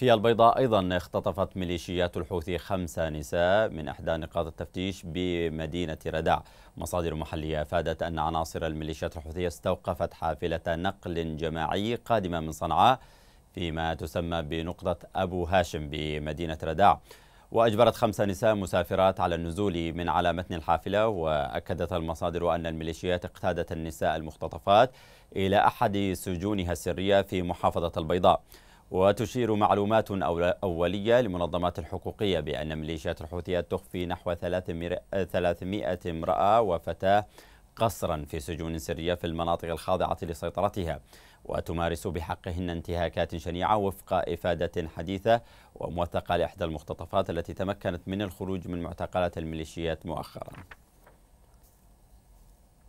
في البيضاء أيضا اختطفت ميليشيات الحوثي خمس نساء من إحدى نقاط التفتيش بمدينة ردع مصادر محلية أفادت أن عناصر الميليشيات الحوثية استوقفت حافلة نقل جماعي قادمة من صنعاء فيما تسمى بنقطة أبو هاشم بمدينة ردع وأجبرت خمس نساء مسافرات على النزول من على متن الحافلة وأكدت المصادر أن الميليشيات اقتادت النساء المختطفات إلى أحد سجونها السرية في محافظة البيضاء وتشير معلومات أولية لمنظمات الحقوقية بأن ميليشيات الحوثيات تخفي نحو 300 امرأة وفتاة قسرا في سجون سرية في المناطق الخاضعة لسيطرتها وتمارس بحقهن انتهاكات شنيعة وفق إفادة حديثة وموثقة لإحدى المختطفات التي تمكنت من الخروج من معتقلات الميليشيات مؤخرا